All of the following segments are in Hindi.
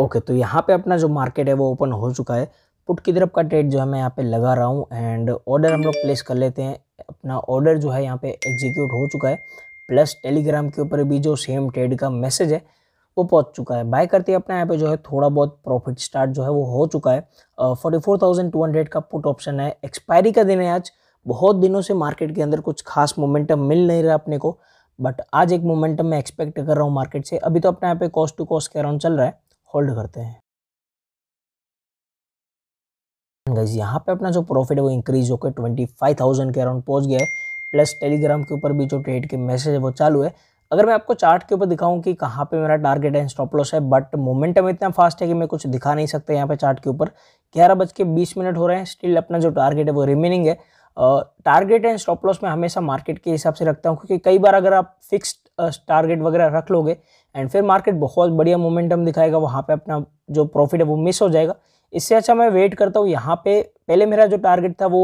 ओके तो यहाँ पे अपना जो मार्केट है वो ओपन हो चुका है पुट की तरफ का ट्रेड जो है मैं यहाँ पे लगा रहा हूँ एंड ऑर्डर हम लोग प्लेस कर लेते हैं अपना ऑर्डर जो है यहाँ पे एग्जीक्यूट हो चुका है प्लस टेलीग्राम के ऊपर भी जो सेम ट्रेड का मैसेज है वो पहुँच चुका है बाय करते अपना यहाँ पे जो है थोड़ा बहुत प्रॉफिट स्टार्ट जो है वो हो चुका है forty four thousand two hundred का पुट ऑप्शन है एक्सपायरी का दिन है आज बहुत दिनों से मार्केट के अंदर कुछ खास मोमेंटम मिल नहीं रहा अपने को बट आज एक मोमेंटम मैं एक्सपेक्ट कर रहा हूँ मार्केट से अभी तो अपना यहाँ पे कॉस्ट टू कॉस्ट के अराउंड चल रहा है होल्ड करते हैं गाइज यहाँ पे अपना जो प्रॉफिट है वो इंक्रीज होकर ट्वेंटी फाइव थाउजेंड के अराउंड पहुंच गया है प्लस टेलीग्राम के ऊपर भी जो ट्रेड के मैसेज है वो चालू है अगर मैं आपको चार्ट के ऊपर दिखाऊं कि कहाँ पे मेरा टारगेट है स्टॉप लॉस है बट मोमेंटम इतना फास्ट है कि मैं कुछ दिखा नहीं सकता यहाँ पे चार्ट के ऊपर ग्यारह बज के बीस मिनट हो रहे हैं स्टिल अपना जो टारगेट है वो रिमेनिंग है टारगेट एंड स्टॉप लॉस मैं हमेशा मार्केट के हिसाब से रखता हूँ क्योंकि कई बार अगर आप फिक्स टारगेट वगैरह रख लोगे एंड फिर मार्केट बहुत बढ़िया मोमेंटम दिखाएगा वहाँ पे अपना जो प्रॉफिट है वो मिस हो जाएगा इससे अच्छा मैं वेट करता हूँ यहाँ पे पहले मेरा जो टारगेट था वो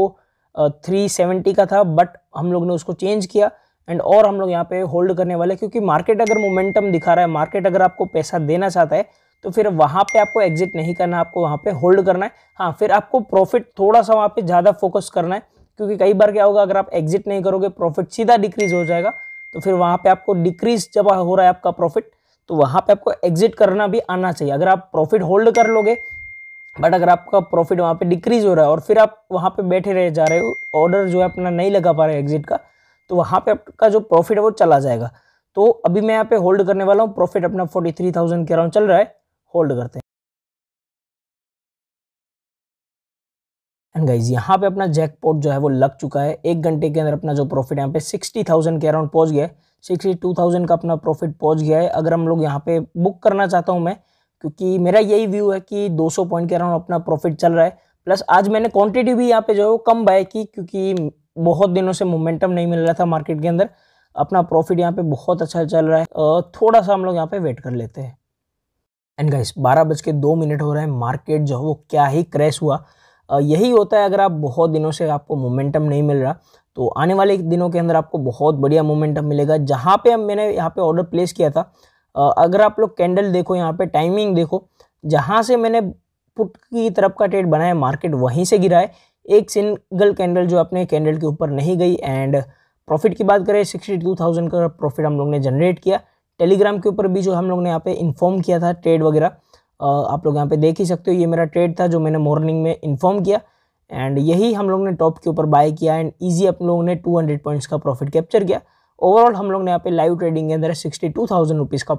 थ्री सेवेंटी का था बट हम लोग ने उसको चेंज किया एंड और हम लोग यहाँ पे होल्ड करने वाले क्योंकि मार्केट अगर मोमेंटम दिखा रहा है मार्केट अगर आपको पैसा देना चाहता है तो फिर वहाँ पर आपको एग्जिट नहीं करना आपको वहाँ पर होल्ड करना है हाँ फिर आपको प्रॉफिट थोड़ा सा वहाँ पर ज़्यादा फोकस करना है क्योंकि कई बार क्या होगा अगर आप एग्जिट नहीं करोगे प्रॉफिट सीधा डिक्रीज हो जाएगा तो फिर वहाँ पे आपको डिक्रीज जब हो रहा है आपका प्रॉफिट तो वहाँ पे आपको एग्जिट करना भी आना चाहिए अगर आप प्रॉफिट होल्ड कर लोगे बट अगर आपका प्रॉफिट वहाँ पे डिक्रीज हो रहा है और फिर आप वहाँ पे बैठे रह जा रहे हो ऑर्डर जो है अपना नहीं लगा पा रहे एग्जिट का तो वहाँ पे आपका जो प्रॉफिट है वो चला जाएगा तो अभी मैं यहाँ पे होल्ड करने वाला हूँ प्रॉफिट अपना फोर्टी थ्री थाउजेंड के अराउंड चल रहा है होल्ड करते हैं एंड गाइज यहाँ पे अपना जैकपॉट जो है वो लग चुका है एक घंटे के अंदर अपना जो प्रॉफिट यहाँ पे सिक्सटी थाउजेंड के अराउंड पहुँच गया है सिक्सटी टू थाउजेंड का अपना प्रॉफिट पहुँच गया है अगर हम लोग यहाँ पे बुक करना चाहता हूँ मैं क्योंकि मेरा यही व्यू है कि दो सौ पॉइंट के अराउंड अपना प्रॉफिट चल रहा है प्लस आज मैंने क्वान्टिटी भी यहाँ पे जो है वो कम बाय की क्योंकि बहुत दिनों से मोमेंटम नहीं मिल रहा था मार्केट के अंदर अपना प्रॉफिट यहाँ पे बहुत अच्छा चल रहा है थोड़ा सा हम लोग यहाँ पे वेट कर लेते हैं एंड गाइज बारह बज के दो मिनट हो रहे हैं मार्केट जो है वो क्या ही क्रैश हुआ यही होता है अगर आप बहुत दिनों से आपको मोमेंटम नहीं मिल रहा तो आने वाले दिनों के अंदर आपको बहुत बढ़िया मोमेंटम मिलेगा जहाँ पे मैंने यहाँ पे ऑर्डर प्लेस किया था अगर आप लोग कैंडल देखो यहाँ पे टाइमिंग देखो जहाँ से मैंने पुट की तरफ का ट्रेड बनाया मार्केट वहीं से गिरा है एक सिंगल कैंडल जो अपने कैंडल के ऊपर नहीं गई एंड प्रॉफिट की बात करें सिक्सटी टू थाउजेंड का प्रॉफिट हम लोग ने जनरेट किया टेलीग्राम के ऊपर भी जो हम लोग ने यहाँ पे इन्फॉर्म किया था ट्रेड वगैरह आप लोग यहाँ पे देख ही सकते हो ये मेरा ट्रेड था जो मैंने मॉर्निंग में इन्फॉर्म किया एंड यही हम लोग ने टॉप के ऊपर बाय किया एंड ईजी आप लोगों ने टू पॉइंट्स का प्रॉफिट कैप्चर किया ओवरऑल हम लोग ने यहाँ पे लाइव ट्रेडिंग के अंदर सिक्सटी टू थाउजेंड रुपीज़ का